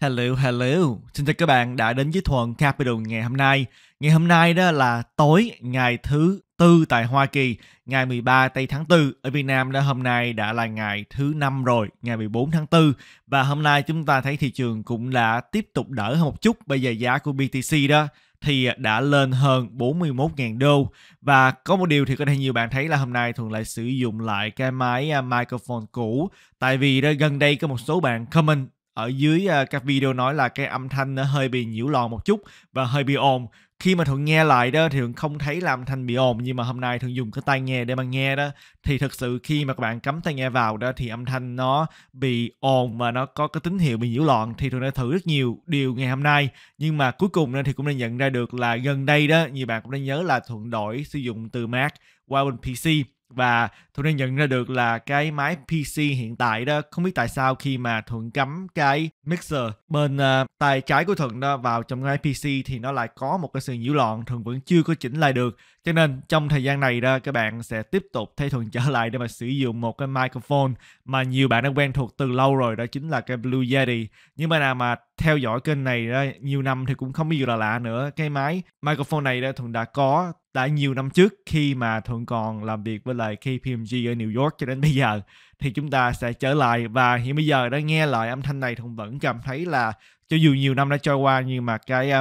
Hello, hello. Xin chào các bạn đã đến với Thuần Capital ngày hôm nay. Ngày hôm nay đó là tối ngày thứ tư tại Hoa Kỳ, ngày 13 tây tháng 4. Ở Việt Nam đó hôm nay đã là ngày thứ năm rồi, ngày 14 tháng 4. Và hôm nay chúng ta thấy thị trường cũng đã tiếp tục đỡ hơn một chút. Bây giờ giá của BTC đó thì đã lên hơn 41.000 đô và có một điều thì có thể nhiều bạn thấy là hôm nay thường lại sử dụng lại cái máy à, microphone cũ tại vì đó, gần đây có một số bạn comment ở dưới uh, các video nói là cái âm thanh nó hơi bị nhiễu lòn một chút và hơi bị ồn khi mà thuận nghe lại đó thì thuận không thấy là âm thanh bị ồn nhưng mà hôm nay thuận dùng cái tai nghe để mà nghe đó thì thực sự khi mà các bạn cắm tai nghe vào đó thì âm thanh nó bị ồn và nó có cái tín hiệu bị nhiễu loạn thì thuận đã thử rất nhiều điều ngày hôm nay nhưng mà cuối cùng nên thì cũng đã nhận ra được là gần đây đó nhiều bạn cũng đã nhớ là thuận đổi sử dụng từ Mac qua bên PC và thuận đã nhận ra được là cái máy pc hiện tại đó không biết tại sao khi mà thuận cắm cái mixer bên uh, tay trái của thuận đó vào trong cái pc thì nó lại có một cái sự nhiễu loạn thuận vẫn chưa có chỉnh lại được cho nên trong thời gian này đó các bạn sẽ tiếp tục thay thuận trở lại để mà sử dụng một cái microphone mà nhiều bạn đã quen thuộc từ lâu rồi đó chính là cái blue yeti nhưng mà nào mà theo dõi kênh này đó, nhiều năm thì cũng không bao giờ là lạ nữa cái máy microphone này đó thuận đã có đã nhiều năm trước khi mà thuận còn làm việc với lại KPMG ở New York cho đến bây giờ thì chúng ta sẽ trở lại và hiện bây giờ đã nghe lại âm thanh này thuận vẫn cảm thấy là cho dù nhiều năm đã trôi qua nhưng mà cái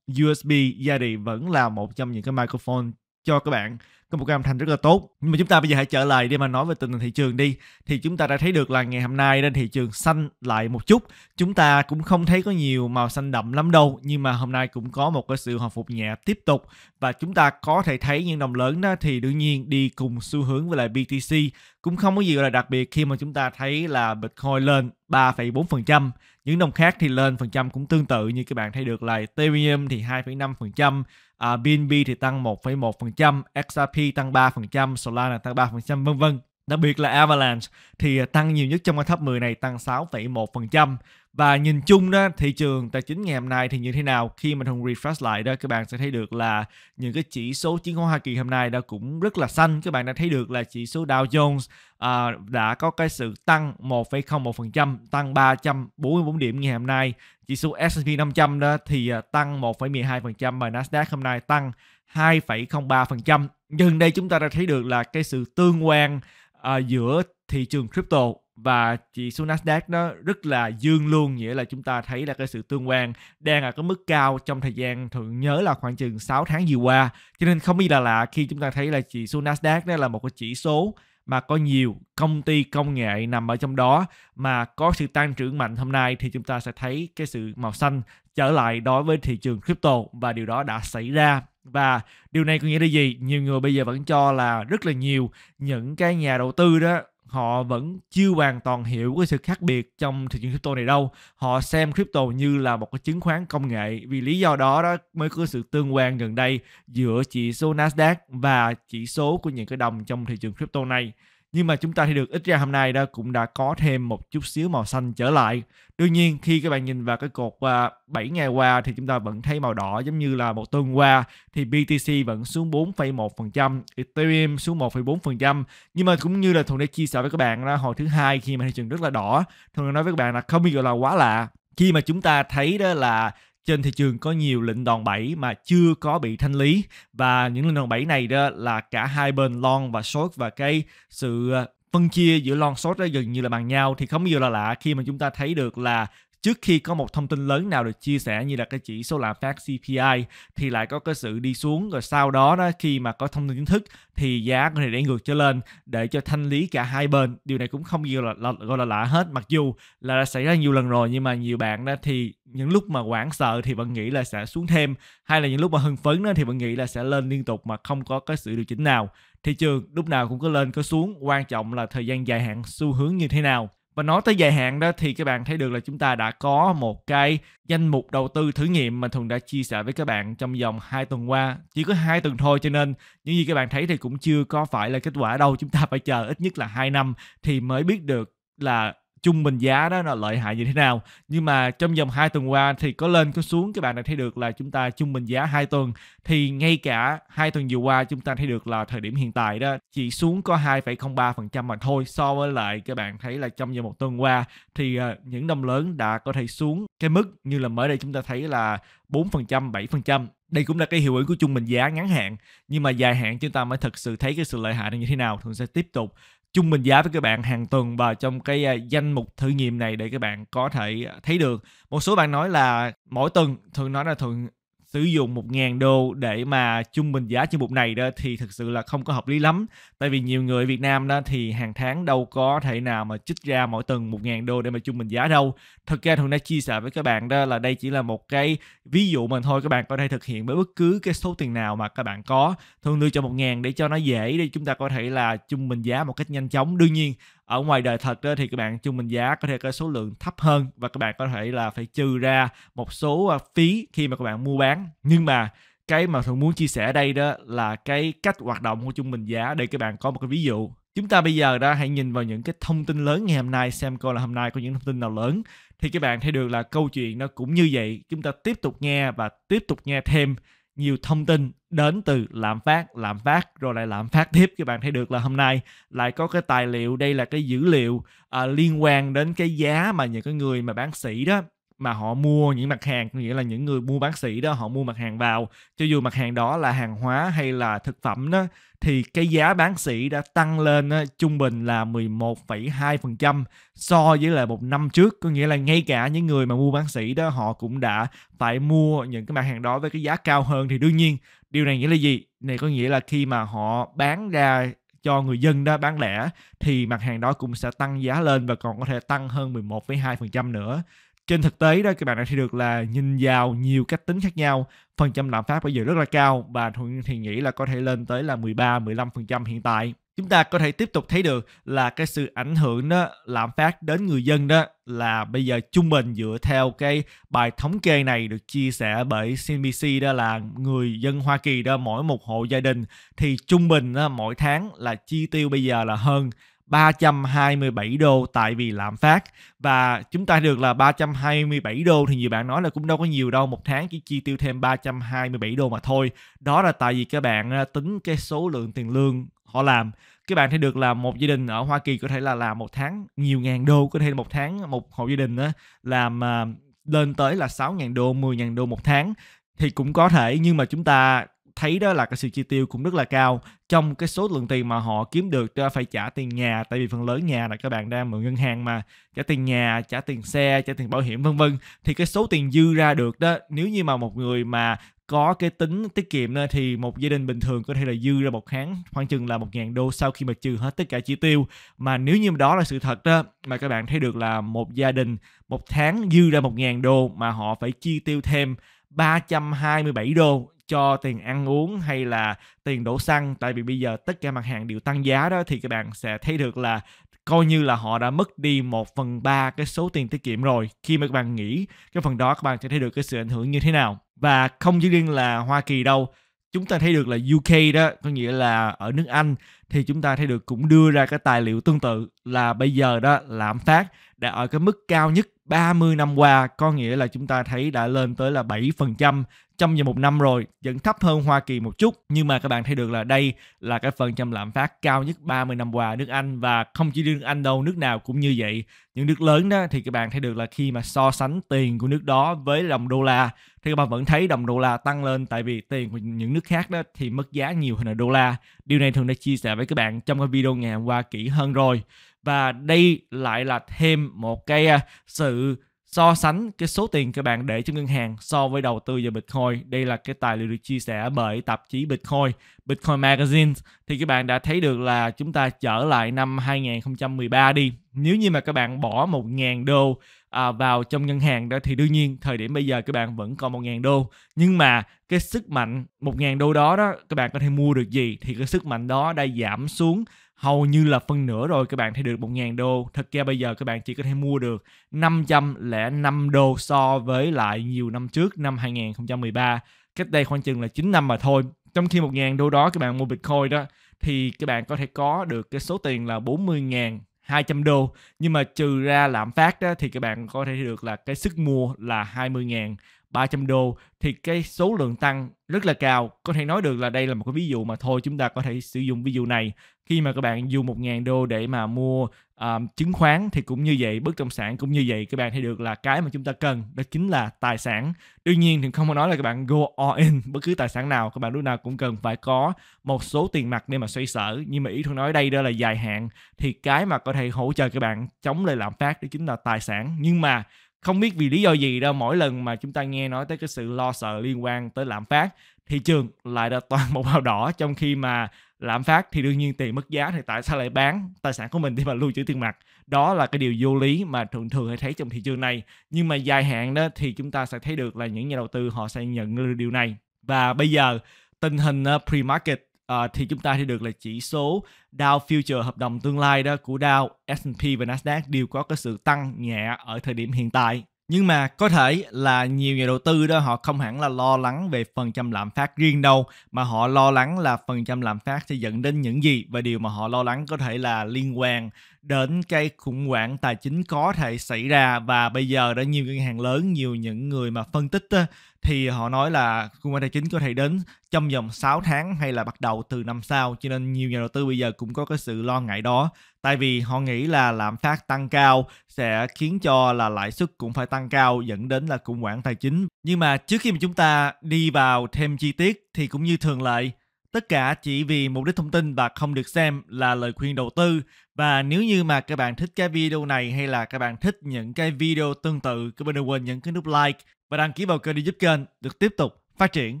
USB um, gia đình vẫn là một trong những cái microphone cho các bạn có một cái âm thanh rất là tốt nhưng mà chúng ta bây giờ hãy trở lại để mà nói về tình hình thị trường đi thì chúng ta đã thấy được là ngày hôm nay trên thị trường xanh lại một chút chúng ta cũng không thấy có nhiều màu xanh đậm lắm đâu nhưng mà hôm nay cũng có một cái sự hồi phục nhẹ tiếp tục và chúng ta có thể thấy những đồng lớn đó thì đương nhiên đi cùng xu hướng với lại BTC cũng không có gì gọi là đặc biệt khi mà chúng ta thấy là Bitcoin lên 3,4% những đồng khác thì lên phần trăm cũng tương tự như các bạn thấy được là Ethereum thì 2,5%, à, BNB thì tăng 1,1%, XRP tăng 3%, Solana tăng 3% vân vân. Đặc biệt là Avalanche thì tăng nhiều nhất trong cái top 10 này tăng 6,1% và nhìn chung đó thị trường tài chính ngày hôm nay thì như thế nào khi mà thùng refresh lại đó các bạn sẽ thấy được là những cái chỉ số chứng khoán Hoa Kỳ hôm nay đã cũng rất là xanh các bạn đã thấy được là chỉ số Dow Jones à, đã có cái sự tăng 1,01% tăng 344 điểm ngày hôm nay chỉ số S&P 500 đó thì à, tăng 1,12% và Nasdaq hôm nay tăng 2,03% nhưng đây chúng ta đã thấy được là cái sự tương quan à, giữa thị trường crypto và chỉ số Nasdaq nó rất là dương luôn nghĩa là chúng ta thấy là cái sự tương quan đang ở cái mức cao trong thời gian thường nhớ là khoảng chừng 6 tháng vừa qua cho nên không gì là lạ khi chúng ta thấy là chỉ số Nasdaq đó là một cái chỉ số mà có nhiều công ty công nghệ nằm ở trong đó mà có sự tăng trưởng mạnh hôm nay thì chúng ta sẽ thấy cái sự màu xanh trở lại đối với thị trường crypto và điều đó đã xảy ra và điều này có nghĩa là gì nhiều người bây giờ vẫn cho là rất là nhiều những cái nhà đầu tư đó họ vẫn chưa hoàn toàn hiểu cái sự khác biệt trong thị trường crypto này đâu họ xem crypto như là một cái chứng khoán công nghệ vì lý do đó đó mới có sự tương quan gần đây giữa chỉ số Nasdaq và chỉ số của những cái đồng trong thị trường crypto này nhưng mà chúng ta thì được ít ra hôm nay đó cũng đã có thêm một chút xíu màu xanh trở lại đương nhiên khi các bạn nhìn vào cái cột uh, à, 7 ngày qua thì chúng ta vẫn thấy màu đỏ giống như là một tuần qua thì BTC vẫn xuống 4,1% Ethereum xuống 1,4% nhưng mà cũng như là Thuận đã chia sẻ với các bạn đó hồi thứ hai khi mà thị trường rất là đỏ Thuận nói với các bạn là không bao giờ là quá lạ khi mà chúng ta thấy đó là trên thị trường có nhiều lệnh đòn bẩy mà chưa có bị thanh lý và những lệnh đòn bẩy này đó là cả hai bên long và short và cái sự ờ, phân chia giữa long short đó gần như là bằng nhau thì không bao giờ là lạ khi mà chúng ta thấy được là trước khi có một thông tin lớn nào được chia sẻ như là cái chỉ số lạm phát CPI thì lại có cái sự đi xuống rồi sau đó đó khi mà có thông tin chính thức thì giá có thể đẩy ngược trở lên để cho thanh lý cả hai bên điều này cũng không nhiều là, là gọi là lạ hết mặc dù là đã xảy ra nhiều lần rồi nhưng mà nhiều bạn đó thì những lúc mà hoảng sợ thì vẫn nghĩ là sẽ xuống thêm hay là những lúc mà hưng phấn đó thì vẫn nghĩ là sẽ lên liên tục mà không có cái sự điều chỉnh nào thị trường lúc nào cũng có lên có xuống quan trọng là thời gian dài hạn xu hướng như thế nào và nói tới dài hạn đó thì các bạn thấy được là chúng ta đã có một cái danh mục đầu tư thử nghiệm mà Thuần đã chia sẻ với các bạn trong vòng 2 tuần qua. Chỉ có hai tuần thôi cho nên những gì các bạn thấy thì cũng chưa có phải là kết quả đâu. Chúng ta phải chờ ít nhất là 2 năm thì mới biết được là trung bình giá đó là lợi hại như thế nào nhưng mà trong vòng 2 tuần qua thì có lên có xuống các bạn đã thấy được là chúng ta trung bình giá 2 tuần thì ngay cả hai tuần vừa qua chúng ta thấy được là thời điểm hiện tại đó chỉ xuống có 2,03% mà thôi so với lại các bạn thấy là trong vòng một tuần qua thì ờ, những đồng lớn đã có thể xuống cái mức như là mới đây chúng ta thấy là 4%, 7%. Đây cũng là cái hiệu ứng của trung bình giá ngắn hạn, nhưng mà dài hạn chúng ta mới thực sự thấy cái sự lợi hại như thế nào. Thường sẽ tiếp tục chung mình giá với các bạn hàng tuần và trong cái à, danh mục thử nghiệm này để các bạn có thể thấy được một số bạn nói là mỗi tuần thường nói là thường sử dụng 1.000 đô để mà trung bình giá trên mục này đó thì thực sự là không có hợp lý lắm. Tại vì nhiều người Việt Nam đó thì hàng tháng đâu có thể nào mà trích ra mỗi tuần 1.000 đô để mà trung bình giá đâu. thực ra Thuận đã chia sẻ với các bạn đó là đây chỉ là một cái ví dụ mà thôi các bạn có thể thực hiện với bất cứ cái số tiền nào mà các bạn có. thường đưa cho 1.000 để cho nó dễ để chúng ta có thể là trung bình giá một cách nhanh chóng. Đương nhiên ở ngoài đời thật đó thì các bạn trung bình giá có thể có số lượng thấp hơn và các bạn có thể là phải trừ ra một số à, phí khi mà các bạn mua bán nhưng mà cái mà thường muốn chia sẻ ở đây đó là cái cách hoạt động của trung bình giá để các bạn có một cái ví dụ chúng ta bây giờ đó hãy nhìn vào những cái thông tin lớn ngày hôm nay xem coi là hôm nay có những thông tin nào lớn thì các bạn thấy được là câu chuyện nó cũng như vậy chúng ta tiếp tục nghe và tiếp tục nghe thêm nhiều thông tin đến từ lạm phát lạm phát rồi lại lạm phát tiếp các bạn thấy được là hôm nay lại có cái tài liệu đây là cái dữ liệu à, liên quan đến cái giá mà những cái người mà bán sỉ đó mà họ mua những mặt hàng nghĩa là những người mua bán sỉ đó họ mua mặt hàng vào cho dù mặt hàng đó là hàng hóa hay là thực phẩm đó thì cái giá bán sỉ đã tăng lên á, trung bình là 11,2% so với lại một năm trước. Có nghĩa là ngay cả những người mà mua bán sỉ đó họ cũng đã phải mua những cái mặt hàng đó với cái giá cao hơn thì đương nhiên điều này nghĩa là gì? Này có nghĩa là khi mà họ bán ra cho người dân đó bán lẻ thì mặt hàng đó cũng sẽ tăng giá lên và còn có thể tăng hơn 11,2% nữa trên thực tế đó các bạn đã thấy được là nhìn vào nhiều cách tính khác nhau phần trăm lạm phát bây giờ rất là cao và thuận thì nghĩ là có thể lên tới là 13 15% hiện tại chúng ta có thể tiếp tục thấy được là cái sự ảnh hưởng đó lạm phát đến người dân đó là bây giờ trung bình dựa theo cái bài thống kê này được chia sẻ bởi CNBC đó là người dân Hoa Kỳ đó mỗi một hộ gia đình thì trung bình đó, mỗi tháng là chi tiêu bây giờ là hơn 327 đô tại vì lạm phát và chúng ta được là 327 đô thì nhiều bạn nói là cũng đâu có nhiều đâu một tháng chỉ chi tiêu thêm 327 đô mà thôi đó là tại vì các bạn à, tính cái số lượng tiền lương họ làm các bạn thấy được là một gia đình ở Hoa Kỳ có thể là làm một tháng nhiều ngàn đô có thể một tháng một hộ gia đình đó, làm à, lên tới là 6.000 đô 10.000 đô một tháng thì cũng có thể nhưng mà chúng ta thấy đó là cái sự chi tiêu cũng rất là cao trong cái số lượng tiền mà họ kiếm được đó phải trả tiền nhà tại vì phần lớn nhà là các bạn đang mượn ngân hàng mà trả tiền nhà trả tiền xe trả tiền bảo hiểm vân vân thì cái số tiền dư ra được đó nếu như mà một người mà có cái tính tiết kiệm đó, thì một gia đình bình thường có thể là dư ra một tháng khoảng chừng là 1.000 đô sau khi mà trừ hết tất cả chi tiêu mà nếu như đó là sự thật đó mà các bạn thấy được là một gia đình một tháng dư ra 1.000 đô mà họ phải chi tiêu thêm 327 đô cho tiền ăn uống hay là tiền đổ xăng tại vì bây giờ tất cả mặt hàng đều tăng giá đó thì các bạn sẽ thấy được là coi như là họ đã mất đi một phần ba cái số tiền tiết kiệm rồi khi mà các bạn nghĩ cái phần đó các bạn sẽ thấy được cái sự ảnh hưởng như thế nào và không chỉ riêng là Hoa Kỳ đâu chúng ta thấy được là UK đó có nghĩa là ở nước Anh thì chúng ta thấy được cũng đưa ra cái tài liệu tương tự là bây giờ đó lạm phát đã ở cái mức cao nhất 30 năm qua có nghĩa là chúng ta thấy đã lên tới là 7% trong vòng một năm rồi vẫn thấp hơn Hoa Kỳ một chút nhưng mà các bạn thấy được là đây là cái phần trăm lạm phát cao nhất 30 năm qua nước Anh và không chỉ nước Anh đâu nước nào cũng như vậy những nước lớn đó thì các bạn thấy được là khi mà so sánh tiền của nước đó với đồng đô la thì các bạn vẫn thấy đồng đô la tăng lên tại vì tiền của những nước khác đó thì mất giá nhiều hơn là đô la điều này thường đã chia sẻ với các bạn trong cái video ngày hôm qua kỹ hơn rồi và đây lại là thêm một cái à, sự so sánh cái số tiền các bạn để cho ngân hàng so với đầu tư vào Bitcoin. Đây là cái tài liệu được chia sẻ bởi tạp chí Bitcoin, Bitcoin Magazine. Thì các bạn đã thấy được là chúng ta trở lại năm 2013 đi. Nếu như mà các bạn bỏ 1.000 đô à, vào trong ngân hàng đó thì đương nhiên thời điểm bây giờ các bạn vẫn còn 1.000 đô. Nhưng mà cái sức mạnh 1.000 đô đó đó các bạn có thể mua được gì thì cái sức mạnh đó đã giảm xuống hầu như là phân nửa rồi các bạn thay được 1.000 đô. Thật ra bây giờ các bạn chỉ có thể mua được 505 đô so với lại nhiều năm trước năm 2013. Cách đây khoảng chừng là 9 năm mà thôi. Trong khi 1.000 đô đó các bạn mua Bitcoin đó thì các bạn có thể có được cái số tiền là 40.000 200 đô nhưng mà trừ ra lạm phát đó thì các bạn có thể được là cái sức mua là 20.000 300 đô thì cái số lượng tăng rất là cao. Có thể nói được là đây là một cái ví dụ mà thôi chúng ta có thể sử dụng ví dụ này khi mà các bạn dùng 1.000 đô để mà mua um, chứng khoán thì cũng như vậy, bất động sản cũng như vậy. Các bạn thấy được là cái mà chúng ta cần đó chính là tài sản. Đương nhiên thì không có nói là các bạn go all in bất cứ tài sản nào, các bạn lúc nào cũng cần phải có một số tiền mặt để mà xoay sở. Nhưng mà ý tôi nói đây đó là dài hạn thì cái mà có thể hỗ trợ các bạn chống lại lạm phát đó chính là tài sản. Nhưng mà không biết vì lý do gì đâu mỗi lần mà chúng ta nghe nói tới cái sự lo sợ liên quan tới lạm phát thị trường lại là toàn một màu đỏ trong khi mà lạm phát thì đương nhiên tiền mất giá thì tại sao lại bán tài sản của mình để mà lưu trữ tiền mặt đó là cái điều vô lý mà thường thường hay thấy trong thị trường này nhưng mà dài hạn đó thì chúng ta sẽ thấy được là những nhà đầu tư họ sẽ nhận được điều này và bây giờ tình hình ờ, pre-market à, thì chúng ta thì được là chỉ số Dow Future hợp đồng tương lai đó của Dow, S&P và Nasdaq đều có cái sự tăng nhẹ ở thời điểm hiện tại. Nhưng mà có thể là nhiều nhà đầu tư đó họ không hẳn là lo lắng về phần trăm lạm phát riêng đâu mà họ lo lắng là phần trăm lạm phát sẽ dẫn đến những gì và điều mà họ lo lắng có thể là liên quan đến cái khủng hoảng tài chính có thể xảy ra và bây giờ đã nhiều ngân hàng lớn, nhiều những người mà phân tích đó, thì họ nói là khung tài chính có thể đến trong vòng 6 tháng hay là bắt đầu từ năm sau cho nên nhiều nhà đầu tư bây giờ cũng có cái sự lo ngại đó tại vì họ nghĩ là lạm phát tăng cao sẽ khiến cho là lãi suất cũng phải tăng cao dẫn đến là khủng hoảng tài chính nhưng mà trước khi mà chúng ta đi vào thêm chi tiết thì cũng như thường lệ Tất cả chỉ vì mục đích thông tin và không được xem là lời khuyên đầu tư. Và nếu như mà các bạn thích cái video này hay là các bạn thích những cái video tương tự, các bạn đừng quên nhấn cái nút like và đăng ký vào kênh để giúp kênh được tiếp tục phát triển.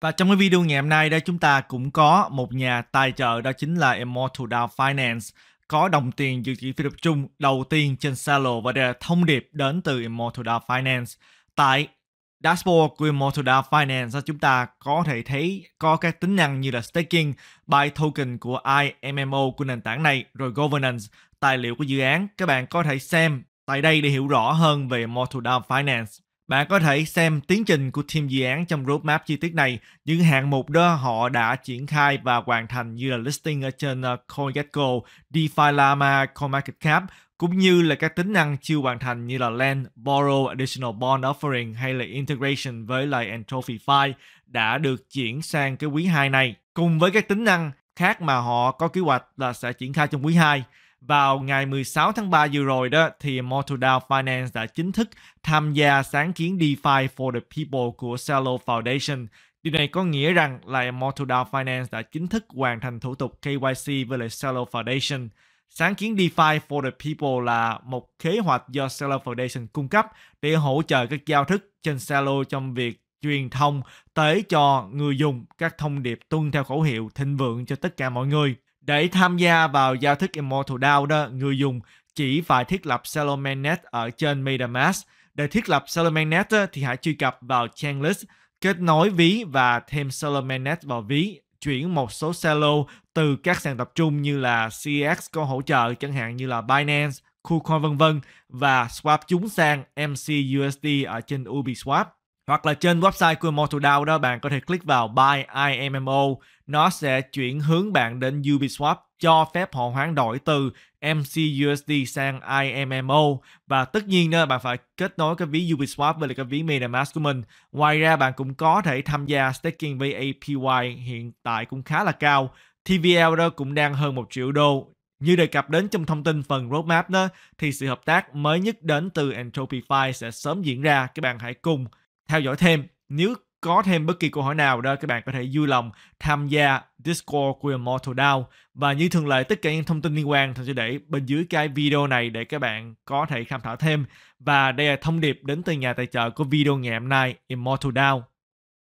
Và trong cái video ngày hôm nay đây chúng ta cũng có một nhà tài trợ đó chính là Immortal Dow Finance có đồng tiền dự trữ phi tập trung đầu tiên trên Salo và đây là thông điệp đến từ Immortal Dow Finance tại Dashboard của Immortal Finance chúng ta có thể thấy có các tính năng như là staking, buy token của IMMO của nền tảng này, rồi governance, tài liệu của dự án. Các bạn có thể xem tại đây để hiểu rõ hơn về Immortal Finance. Bạn có thể xem tiến trình của team dự án trong roadmap chi tiết này, những hạng mục đó họ đã triển khai và hoàn thành như là listing ở trên ờ, CoinGecko, DeFi Llama, CoinMarketCap, cũng như là các tính năng chưa hoàn thành như là Lend, Borrow, Additional Bond Offering hay là Integration với lại Entropy File đã được chuyển sang cái quý 2 này. Cùng với các tính năng khác mà họ có kế hoạch là sẽ triển khai trong quý 2. Vào ngày 16 tháng 3 vừa rồi đó thì Motodao Finance đã chính thức tham gia sáng kiến DeFi for the People của Salo Foundation Điều này có nghĩa rằng là Motodao Finance đã chính thức hoàn thành thủ tục KYC với lại Salo Foundation. Sáng kiến DeFi for the People là một kế hoạch do Seller Foundation cung cấp để hỗ trợ các giao thức trên Celo trong việc truyền thông tới cho người dùng các thông điệp tuân theo khẩu hiệu thịnh vượng cho tất cả mọi người. Để tham gia vào giao thức Immortal DAO đó, người dùng chỉ phải thiết lập Celo Mainnet ở trên MetaMask. Để thiết lập Celo Mainnet thì hãy truy cập vào Chainlist, kết nối ví và thêm Celo Mainnet vào ví chuyển một số Celo từ các sàn tập trung như là CX có hỗ trợ chẳng hạn như là Binance, KuCoin vân vân và swap chúng sang MCUSD ở trên UbiSwap Hoặc là trên website của Immortal đó bạn có thể click vào Buy IMMO, nó sẽ chuyển hướng bạn đến UbiSwap cho phép họ hoán đổi từ MCUSD sang IMMO và tất nhiên đó bạn phải kết nối cái ví UbiSwap với lại cái ví MetaMask của mình. Ngoài ra bạn cũng có thể tham gia staking với APY hiện tại cũng khá là cao TVL đó cũng đang hơn 1 triệu đô. Như đề cập đến trong thông tin phần roadmap đó, thì sự hợp tác mới nhất đến từ Entropify sẽ sớm diễn ra. Các bạn hãy cùng theo dõi thêm. Nếu có thêm bất kỳ câu hỏi nào đó các bạn có thể vui lòng tham gia Discord của Immortal Down và như thường lệ tất cả những thông tin liên quan thì sẽ để bên dưới cái video này để các bạn có thể tham khảo thêm và đây là thông điệp đến từ nhà tài trợ của video ngày hôm nay Immortal Down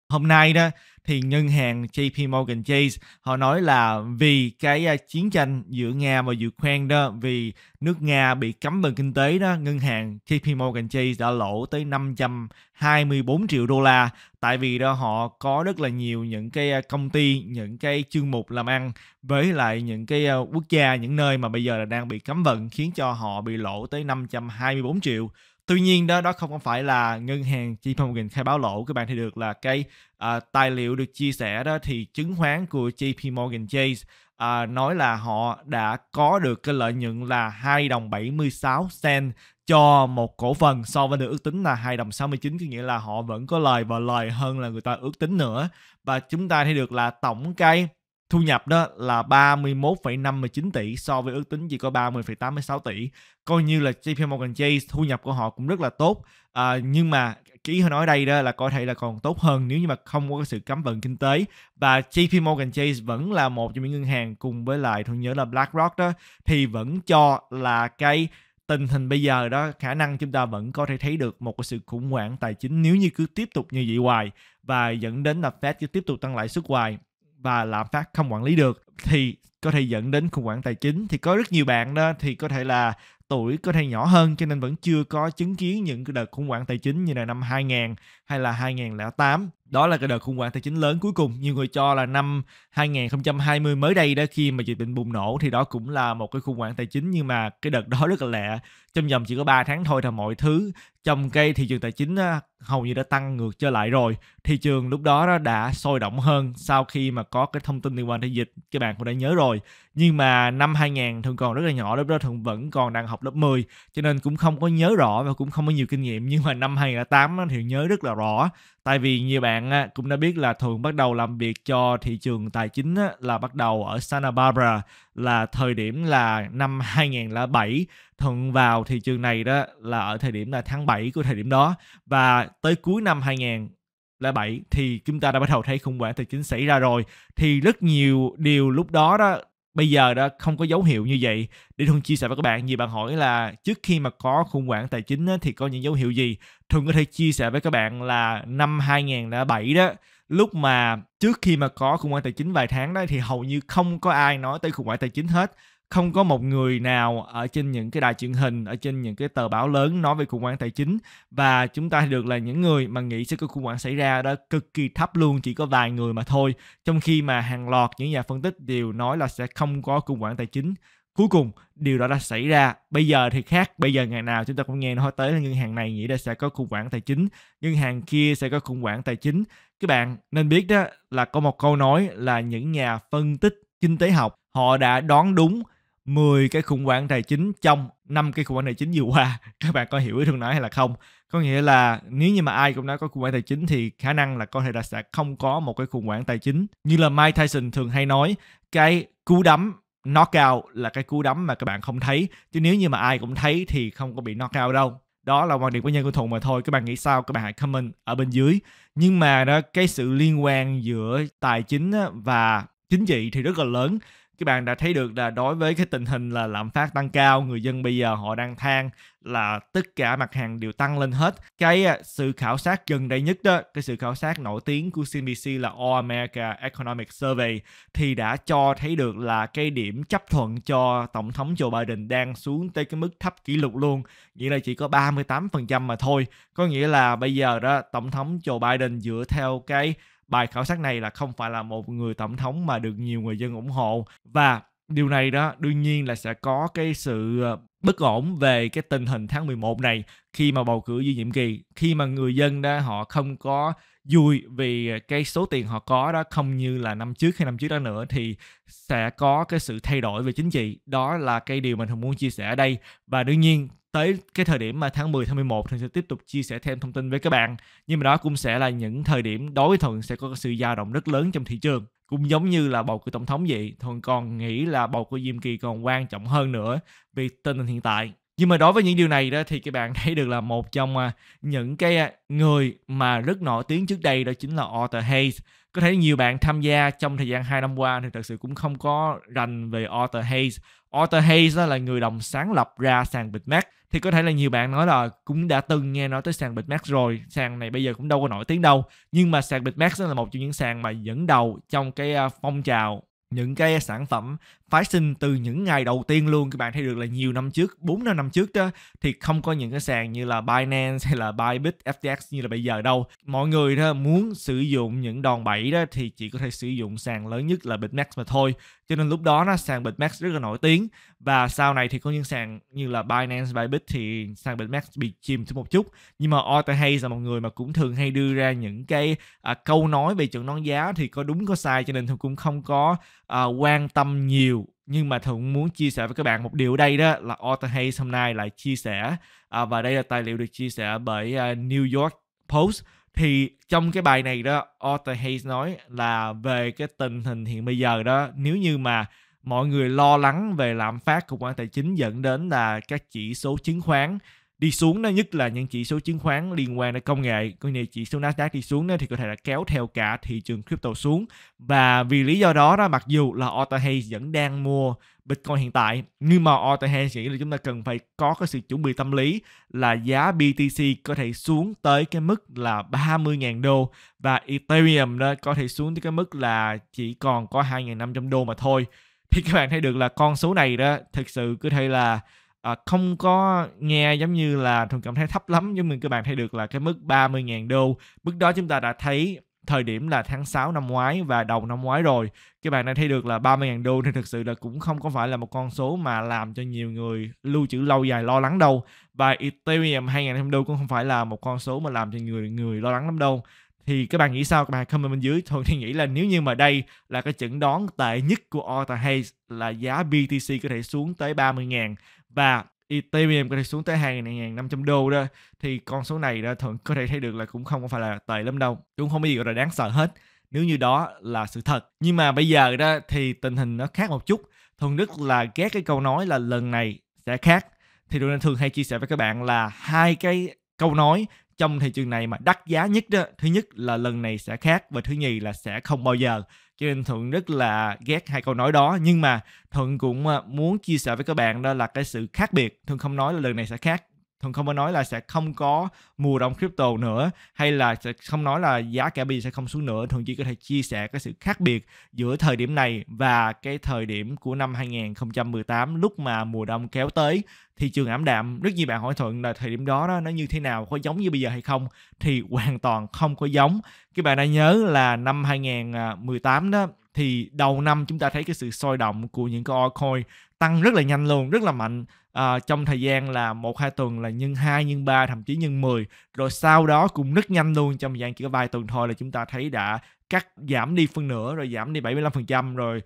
hôm nay đó thì ngân hàng JP Morgan Chase họ nói là vì cái chiến tranh giữa Nga và Ukraine đó vì nước Nga bị cấm vận kinh tế đó ngân hàng JP Morgan Chase đã lỗ tới 524 triệu đô la tại vì đó họ có rất là nhiều những cái công ty những cái chương mục làm ăn với lại những cái quốc gia những nơi mà bây giờ là đang bị cấm vận khiến cho họ bị lỗ tới 524 triệu Tuy nhiên đó đó không phải là ngân hàng JP Morgan khai báo lỗ các bạn thấy được là cái à, tài liệu được chia sẻ đó thì chứng khoán của JP Morgan Chase à, nói là họ đã có được cái lợi nhuận là 2 đồng 76 cent cho một cổ phần so với được ước tính là 2 đồng 69 có nghĩa là họ vẫn có lời và lời hơn là người ta ước tính nữa và chúng ta thấy được là tổng cái thu nhập đó là 31,59 tỷ so với ước tính chỉ có 30,86 tỷ coi như là JP Morgan Chase thu nhập của họ cũng rất là tốt à, nhưng mà cái ý nói đây đó là coi thị là còn tốt hơn nếu như mà không có cái sự cấm vận kinh tế và JP Morgan Chase vẫn là một trong những ngân hàng cùng với lại tôi nhớ là BlackRock đó thì vẫn cho là cái tình hình bây giờ đó khả năng chúng ta vẫn có thể thấy được một cái sự khủng hoảng tài chính nếu như cứ tiếp tục như vậy hoài và dẫn đến là Fed cứ tiếp tục tăng lãi suất hoài và lạm phát không quản lý được thì có thể dẫn đến khủng hoảng tài chính thì có rất nhiều bạn đó thì có thể là tuổi có thể nhỏ hơn cho nên vẫn chưa có chứng kiến những đợt khủng hoảng tài chính như là năm 2000 hay là 2008 đó là cái đợt khủng hoảng tài chính lớn cuối cùng nhiều người cho là năm 2020 mới đây đó khi mà dịch bệnh bùng nổ thì đó cũng là một cái khủng hoảng tài chính nhưng mà cái đợt đó rất là lẹ trong vòng chỉ có 3 tháng thôi là mọi thứ trong cây thị trường tài chính hầu như đã tăng ngược trở lại rồi thị trường lúc đó đã sôi động hơn sau khi mà có cái thông tin liên quan tới dịch các bạn cũng đã nhớ rồi nhưng mà năm 2000 thường còn rất là nhỏ lúc đó thường vẫn còn đang học lớp 10 cho nên cũng không có nhớ rõ và cũng không có nhiều kinh nghiệm nhưng mà năm 2008 thì nhớ rất là rõ tại vì nhiều bạn cũng đã biết là thường bắt đầu làm việc cho thị trường tài chính là bắt đầu ở Santa Barbara là thời điểm là năm 2007 thuận vào thị trường này đó là ở thời điểm là tháng 7 của thời điểm đó và tới cuối năm 2007 thì chúng ta đã bắt đầu thấy khủng hoảng tài chính xảy ra rồi thì rất nhiều điều lúc đó đó bây giờ đó không có dấu hiệu như vậy để thường chia sẻ với các bạn nhiều bạn hỏi là trước khi mà có khủng hoảng tài chính thì có những dấu hiệu gì thường có thể chia sẻ với các bạn là năm 2007 đó lúc mà trước khi mà có khủng hoảng tài chính vài tháng đó thì hầu như không có ai nói tới khủng hoảng tài chính hết không có một người nào ở trên những cái đài truyền hình ở trên những cái tờ báo lớn nói về khủng hoảng tài chính và chúng ta được là những người mà nghĩ sẽ có khủng hoảng xảy ra đó cực kỳ thấp luôn chỉ có vài người mà thôi trong khi mà hàng loạt những nhà phân tích đều nói là sẽ không có khủng hoảng tài chính cuối cùng điều đó đã xảy ra bây giờ thì khác bây giờ ngày nào chúng ta cũng nghe nói tới là ngân hàng này nghĩ là sẽ có khủng hoảng tài chính ngân hàng kia sẽ có khủng hoảng tài chính các bạn nên biết đó là có một câu nói là những nhà phân tích kinh tế học họ đã đoán đúng 10 cái khủng hoảng tài chính trong năm cái khủng hoảng tài chính vừa qua các bạn có hiểu ý thường nói hay là không có nghĩa là nếu như mà ai cũng đã có khủng hoảng tài chính thì khả năng là có thể là sẽ không có một cái khủng hoảng tài chính như là Mike Tyson thường hay nói cái cú đấm knockout là cái cú đấm mà các bạn không thấy chứ nếu như mà ai cũng thấy thì không có bị knockout đâu đó là quan điểm của nhân của thùng mà thôi các bạn nghĩ sao các bạn hãy comment ở bên dưới nhưng mà đó cái sự liên quan giữa tài chính và chính trị thì rất là lớn các bạn đã thấy được là đối với cái tình hình là lạm phát tăng cao người dân bây giờ họ đang than là tất cả mặt hàng đều tăng lên hết cái à, sự khảo sát gần đây nhất đó cái sự khảo sát nổi tiếng của CNBC là All America Economic Survey thì đã cho thấy được là cái điểm chấp thuận cho tổng thống Joe Biden đang xuống tới cái mức thấp kỷ lục luôn nghĩa là chỉ có 38% mà thôi có nghĩa là bây giờ đó tổng thống Joe Biden dựa theo cái bài khảo sát này là không phải là một người tổng thống mà được nhiều người dân ủng hộ và điều này đó đương nhiên là sẽ có cái sự ờ, bất ổn về cái tình hình tháng 11 này khi mà bầu cử giữa nhiệm kỳ khi mà người dân đó họ không có vui vì cái số tiền họ có đó không như là năm trước hay năm trước đó nữa thì sẽ có cái sự thay đổi về chính trị đó là cái điều mình không muốn chia sẻ ở đây và đương nhiên tới cái thời điểm mà tháng 10 tháng 11 thường sẽ tiếp tục chia sẻ thêm thông tin với các bạn. Nhưng mà đó cũng sẽ là những thời điểm đối với thường sẽ có sự dao động rất lớn trong thị trường. Cũng giống như là bầu cử tổng thống vậy, thường còn nghĩ là bầu cử nhiệm kỳ còn quan trọng hơn nữa vì tình hình hiện tại. Nhưng mà đối với những điều này đó thì các bạn thấy được là một trong à, những cái à, người mà rất nổi tiếng trước đây đó chính là Arthur Hayes. Có thể nhiều bạn tham gia trong thời gian 2 năm qua thì thật sự cũng không có rành về Arthur Hayes. Arthur Hayes là người đồng sáng lập ra sàn BitMEX thì có thể là nhiều bạn nói là cũng đã từng nghe nói tới sàn Bitmax rồi sàn này bây giờ cũng đâu có nổi tiếng đâu nhưng mà sàn Bitmax là một trong những sàn mà dẫn đầu trong cái à, phong trào những cái sản phẩm phái sinh từ những ngày đầu tiên luôn các bạn thấy được là nhiều năm trước 4 năm năm trước đó thì không có những cái sàn như là Binance hay là Bybit FTX như là bây giờ đâu mọi người đó muốn sử dụng những đòn bẩy đó thì chỉ có thể sử dụng sàn lớn nhất là Bitmax mà thôi cho nên lúc đó nó sàn Bitmax rất là nổi tiếng và sau này thì có những sàn như là Binance Bybit thì sàn Bitmax bị chìm xuống một chút nhưng mà Arthur Hayes là một người mà cũng thường hay đưa ra những cái à, câu nói về chuẩn nón giá thì có đúng có sai cho nên tôi cũng không có à, quan tâm nhiều nhưng mà thuận muốn chia sẻ với các bạn một điều đây đó là Arthur Hayes hôm nay lại chia sẻ à, và đây là tài liệu được chia sẻ bởi uh, New York Post thì trong cái bài này đó Arthur Hayes nói là về cái tình hình hiện bây giờ đó nếu như mà mọi người lo lắng về lạm phát của khoản tài chính dẫn đến là các chỉ số chứng khoán đi xuống nó nhất là những chỉ số chứng khoán liên quan đến công nghệ cũng như chỉ số Nasdaq đi xuống đó, thì có thể là kéo theo cả thị trường crypto xuống và vì lý do đó đó mặc dù là Arthur vẫn đang mua Bitcoin hiện tại nhưng mà Arthur nghĩ là chúng ta cần phải có cái sự chuẩn bị tâm lý là giá BTC có thể xuống tới cái mức là 30.000 đô và Ethereum đó có thể xuống tới cái mức là chỉ còn có 2.500 đô mà thôi thì các bạn thấy được là con số này đó thực sự có thể là à, không có nghe giống như là thường cảm thấy thấp lắm nhưng như các bạn thấy được là cái mức 30.000 đô mức đó chúng ta đã thấy thời điểm là tháng 6 năm ngoái và đầu năm ngoái rồi các bạn đã thấy được là 30.000 đô thì thực sự là cũng không có phải là một con số mà làm cho nhiều người lưu trữ lâu dài lo lắng đâu và Ethereum 2.000 đô cũng không phải là một con số mà làm cho người người lo lắng lắm đâu thì các bạn nghĩ sao các bạn comment bên dưới thuận thì nghĩ là nếu như mà đây là cái chẩn đoán tệ nhất của Arthur Hayes là giá BTC có thể xuống tới 30.000 và Ethereum có thể xuống tới 2.500 đô đó thì con số này đó thường có thể thấy được là cũng không phải là tệ lắm đâu cũng không có gì gọi là đáng sợ hết nếu như đó là sự thật nhưng mà bây giờ đó thì tình hình nó khác một chút thường đức là ghét cái câu nói là lần này sẽ khác thì tụi thường hay chia sẻ với các bạn là hai cái câu nói trong thị trường này mà đắt giá nhất đó thứ nhất là lần này sẽ khác và thứ nhì là sẽ không bao giờ cho nên thuận rất là ghét hai câu nói đó nhưng mà thuận cũng ờ, muốn chia sẻ với các bạn đó là cái sự khác biệt thuận không nói là lần này sẽ khác thường không có nói là sẽ không có mùa đông crypto nữa hay là sẽ không nói là giá cả bây giờ sẽ không xuống nữa thường chỉ có thể chia sẻ cái sự khác biệt giữa thời điểm này và cái thời điểm của năm 2018 lúc mà mùa đông kéo tới thị trường ảm đạm rất nhiều bạn hỏi thuận là thời điểm đó, đó nó như thế nào có giống như bây giờ hay không thì hoàn toàn không có giống các bạn đã nhớ là năm 2018 đó thì đầu năm chúng ta thấy cái sự sôi động của những cái altcoin tăng rất là nhanh luôn, rất là mạnh à, trong thời gian là một hai tuần là nhân 2, nhân 3, thậm chí nhân 10 rồi sau đó cũng rất nhanh luôn trong thời gian chỉ có vài tuần thôi là chúng ta thấy đã cắt giảm đi phân nửa rồi giảm đi 75% rồi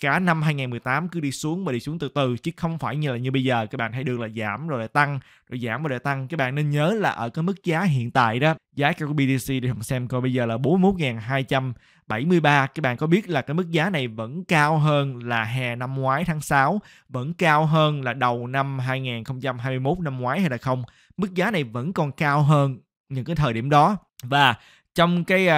cả năm 2018 cứ đi xuống và đi xuống từ từ chứ không phải như là như bây giờ các bạn thấy được là giảm rồi lại tăng rồi giảm rồi lại tăng các bạn nên nhớ là ở cái mức giá hiện tại đó giá của BTC để mình xem coi bây giờ là 41.273 các bạn có biết là cái mức giá này vẫn cao hơn là hè năm ngoái tháng 6 vẫn cao hơn là đầu năm 2021 năm ngoái hay là không mức giá này vẫn còn cao hơn những cái thời điểm đó và trong cái uh,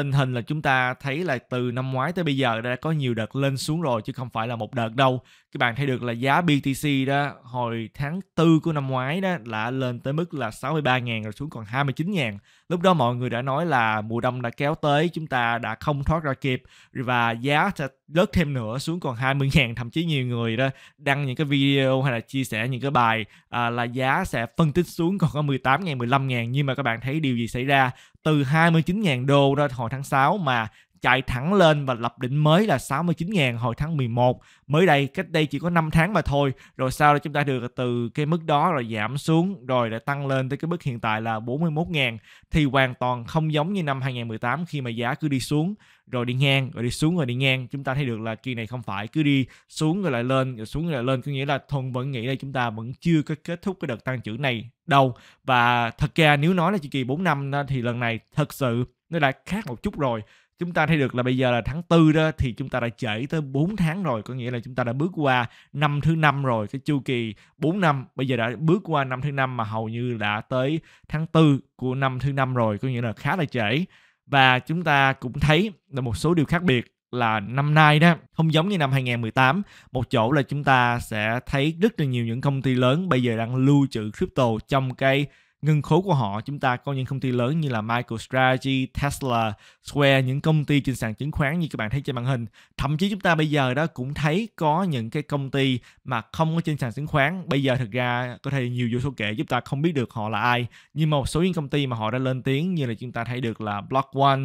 tình hình là chúng ta thấy là từ năm ngoái tới bây giờ đã có nhiều đợt lên xuống rồi chứ không phải là một đợt đâu. Các bạn thấy được là giá BTC đó hồi tháng 4 của năm ngoái đó là lên tới mức là 63.000 rồi xuống còn 29.000. Lúc đó mọi người đã nói là mùa đông đã kéo tới chúng ta đã không thoát ra kịp và giá sẽ rớt thêm nữa xuống còn 20.000 thậm chí nhiều người đó đăng những cái video hay là chia sẻ những cái bài à, là giá sẽ phân tích xuống còn có 18.000 15.000 nhưng mà các bạn thấy điều gì xảy ra từ 29.000 đô ra hồi tháng 6 mà chạy thẳng lên và lập đỉnh mới là 69.000 hồi tháng 11 mới đây cách đây chỉ có 5 tháng mà thôi rồi sau đó chúng ta được từ cái mức đó rồi giảm xuống rồi lại tăng lên tới cái mức hiện tại là 41.000 thì hoàn toàn không giống như năm 2018 khi mà giá cứ đi xuống rồi đi ngang rồi đi xuống rồi đi ngang chúng ta thấy được là kỳ này không phải cứ đi xuống rồi lại lên rồi xuống rồi lại lên có nghĩa là thuần vẫn nghĩ là chúng ta vẫn chưa có kết thúc cái đợt tăng trưởng này đâu và thật ra nếu nói là chỉ kỳ 4 năm thì lần này thật sự nó đã khác một chút rồi chúng ta thấy được là bây giờ là tháng tư đó thì chúng ta đã trễ tới 4 tháng rồi có nghĩa là chúng ta đã bước qua năm thứ năm rồi cái chu kỳ 4 năm bây giờ đã bước qua năm thứ năm mà hầu như đã tới tháng tư của năm thứ năm rồi có nghĩa là khá là trễ và chúng ta cũng thấy là một số điều khác biệt là năm nay đó không giống như năm 2018 một chỗ là chúng ta sẽ thấy rất là nhiều những công ty lớn bây giờ đang lưu trữ crypto trong cái ngân khố của họ chúng ta có những công ty lớn như là MicroStrategy, Tesla, Square những công ty trên sàn chứng khoán như các bạn thấy trên màn hình thậm chí chúng ta bây giờ đó cũng thấy có những cái công ty mà không có trên sàn chứng khoán bây giờ thực ra có thể nhiều vô số kể chúng ta không biết được họ là ai nhưng mà một số những công ty mà họ đã lên tiếng như là chúng ta thấy được là Block One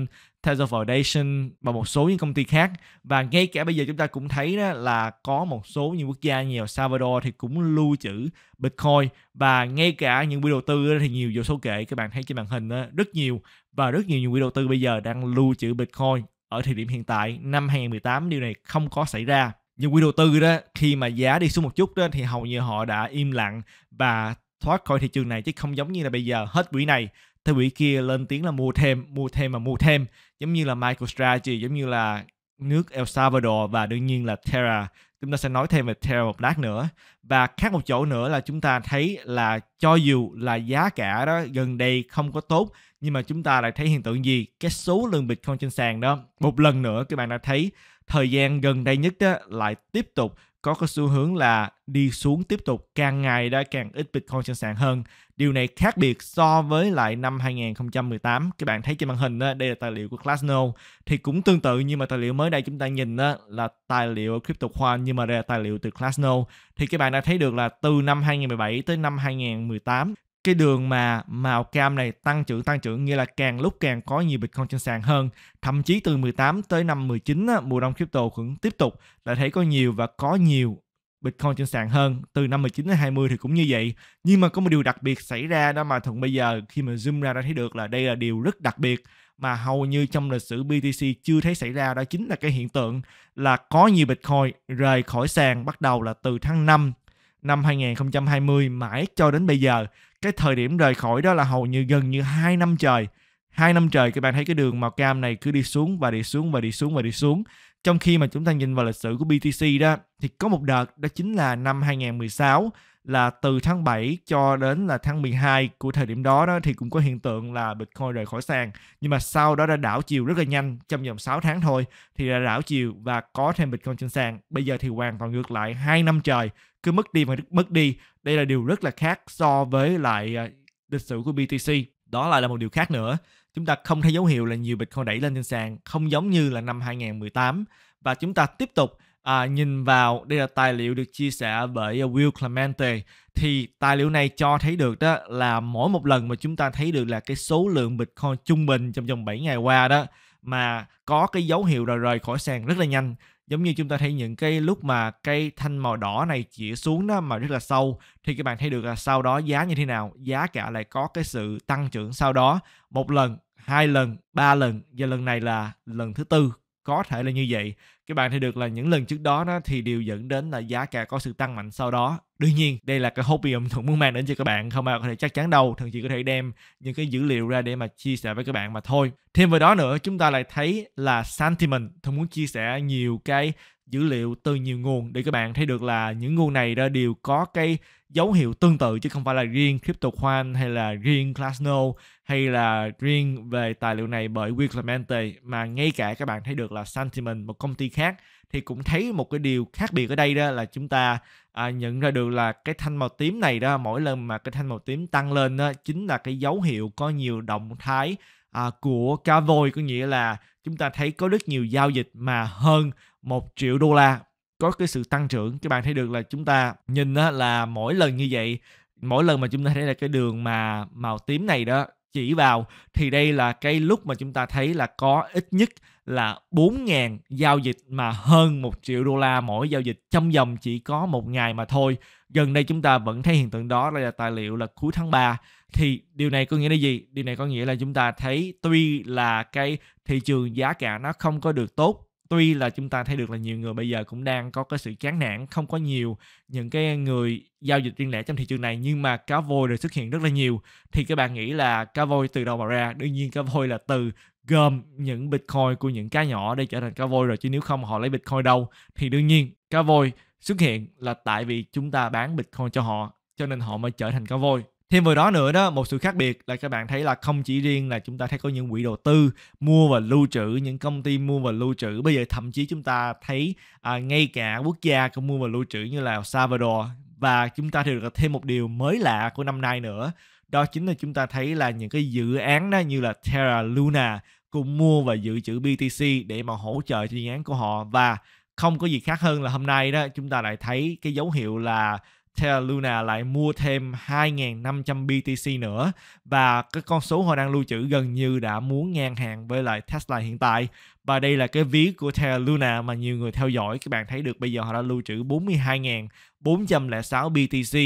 Tesla Foundation và một số những công ty khác và ngay cả bây giờ chúng ta cũng thấy đó là có một số những quốc gia như El Salvador thì cũng lưu trữ Bitcoin và ngay cả những quỹ đầu tư thì nhiều vô số kể các bạn thấy trên màn hình đó, rất nhiều và rất nhiều những quỹ đầu tư bây giờ đang lưu trữ Bitcoin ở thời điểm hiện tại năm 2018 điều này không có xảy ra những quỹ đầu tư đó khi mà giá đi xuống một chút đó thì hầu như họ đã im lặng và thoát khỏi thị trường này chứ không giống như là bây giờ hết quỹ này theo quỹ kia lên tiếng là mua thêm mua thêm và mua thêm giống như là MicroStrategy giống như là nước El Salvador và đương nhiên là Terra chúng ta sẽ nói thêm về Terra một lát nữa và khác một chỗ nữa là chúng ta thấy là cho dù là giá cả đó gần đây không có tốt nhưng mà chúng ta lại thấy hiện tượng gì cái số lượng Bitcoin trên sàn đó một lần nữa các bạn đã thấy thời gian gần đây nhất đó lại tiếp tục có cái xu hướng là đi xuống tiếp tục càng ngày đã càng ít Bitcoin trên sàn hơn Điều này khác biệt so với lại năm 2018. Các bạn thấy trên màn hình đây là tài liệu của Glassnode thì cũng tương tự nhưng mà tài liệu mới đây chúng ta nhìn là tài liệu CryptoQuant nhưng mà đây là tài liệu từ Glassnode. Thì các bạn đã thấy được là từ năm 2017 tới năm 2018 cái đường mà màu cam này tăng trưởng tăng trưởng nghĩa là càng lúc càng có nhiều Bitcoin trên sàn hơn. Thậm chí từ 18 tới năm 19 mùa đông crypto cũng tiếp tục đã thấy có nhiều và có nhiều Bitcoin trên sàn hơn từ năm 19 đến 20 thì cũng như vậy nhưng mà có một điều đặc biệt xảy ra đó mà thuận bây giờ khi mà zoom ra đã thấy được là đây là điều rất đặc biệt mà hầu như trong lịch sử BTC chưa thấy xảy ra đó chính là cái hiện tượng là có nhiều Bitcoin rời khỏi sàn bắt đầu là từ tháng 5 năm 2020 mãi cho đến bây giờ cái thời điểm rời khỏi đó là hầu như gần như 2 năm trời hai năm trời các bạn thấy cái đường màu cam này cứ đi xuống và đi xuống và đi xuống và đi xuống trong khi mà chúng ta nhìn vào lịch sử của BTC đó thì có một đợt đó chính là năm 2016 là từ tháng 7 cho đến là tháng 12 của thời điểm đó đó thì cũng có hiện tượng là Bitcoin rời khỏi sàn nhưng mà sau đó đã đảo chiều rất là nhanh trong vòng 6 tháng thôi thì đã đảo chiều và có thêm Bitcoin trên sàn bây giờ thì hoàn toàn ngược lại 2 năm trời cứ mất đi và mất đi đây là điều rất là khác so với lại à, lịch sử của BTC đó lại là một điều khác nữa. Chúng ta không thấy dấu hiệu là nhiều Bitcoin đẩy lên trên sàn, không giống như là năm 2018. Và chúng ta tiếp tục à, nhìn vào đây là tài liệu được chia sẻ bởi à, Will Clemente thì tài liệu này cho thấy được đó là mỗi một lần mà chúng ta thấy được là cái số lượng Bitcoin trung bình trong vòng 7 ngày qua đó mà có cái dấu hiệu rời rời khỏi sàn rất là nhanh giống như chúng ta thấy những cái lúc mà cây thanh màu đỏ này chỉ xuống đó mà rất là sâu thì các bạn thấy được là sau đó giá như thế nào giá cả lại có cái sự tăng trưởng sau đó một lần hai lần ba lần và lần này là lần thứ tư có thể là như vậy các bạn thấy được là những lần trước đó nó thì đều dẫn đến là giá cả có sự tăng mạnh sau đó đương nhiên đây là cái hobby mà thuận muốn mang đến cho các bạn không ai có thể chắc chắn đâu thường chỉ có thể đem những cái dữ liệu ra để mà chia sẻ với các bạn mà thôi thêm vào đó nữa chúng ta lại thấy là sentiment thường muốn chia sẻ nhiều cái dữ liệu từ nhiều nguồn để các bạn thấy được là những nguồn này ra đều có cái dấu hiệu tương tự chứ không phải là riêng CryptoQuant hay là riêng Classno hay là riêng về tài liệu này bởi Wiklemente mà ngay cả các bạn thấy được là Sentiment một công ty khác thì cũng thấy một cái điều khác biệt ở đây đó là chúng ta à, nhận ra được là cái thanh màu tím này đó mỗi lần mà cái thanh màu tím tăng lên đó chính là cái dấu hiệu có nhiều động thái à, của cá voi có nghĩa là chúng ta thấy có rất nhiều giao dịch mà hơn 1 triệu đô la có cái sự tăng trưởng các bạn thấy được là chúng ta nhìn đó là mỗi lần như vậy mỗi lần mà chúng ta thấy là cái đường mà màu tím này đó chỉ vào thì đây là cái lúc mà chúng ta thấy là có ít nhất là 4.000 giao dịch mà hơn 1 triệu đô la mỗi giao dịch trong vòng chỉ có một ngày mà thôi. Gần đây chúng ta vẫn thấy hiện tượng đó đây là tài liệu là cuối tháng 3 thì điều này có nghĩa là gì? Điều này có nghĩa là chúng ta thấy tuy là cái thị trường giá cả nó không có được tốt tuy là chúng ta thấy được là nhiều người bây giờ cũng đang có cái sự chán nản không có nhiều những cái người giao dịch riêng lẻ trong thị trường này nhưng mà cá voi được xuất hiện rất là nhiều thì các bạn nghĩ là cá voi từ đâu mà ra đương nhiên cá voi là từ gom những bitcoin của những cá nhỏ để trở thành cá voi rồi chứ nếu không họ lấy bitcoin đâu thì đương nhiên cá voi xuất hiện là tại vì chúng ta bán bitcoin cho họ cho nên họ mới trở thành cá voi thêm vào đó nữa đó một sự khác biệt là các bạn thấy là không chỉ riêng là chúng ta thấy có những quỹ đầu tư mua và lưu trữ những công ty mua và lưu trữ bây giờ thậm chí chúng ta thấy à, ngay cả quốc gia cũng mua và lưu trữ như là Salvador và chúng ta thì được thêm một điều mới lạ của năm nay nữa đó chính là chúng ta thấy là những cái dự án đó như là Terra Luna cũng mua và dự trữ BTC để mà hỗ trợ cho dự án của họ và không có gì khác hơn là hôm nay đó chúng ta lại thấy cái dấu hiệu là Terra Luna lại mua thêm 2.500 BTC nữa và cái con số họ đang lưu trữ gần như đã muốn ngang hàng với lại Tesla hiện tại và đây là cái ví của Terra Luna mà nhiều người theo dõi các bạn thấy được bây giờ họ đã lưu trữ 42.406 BTC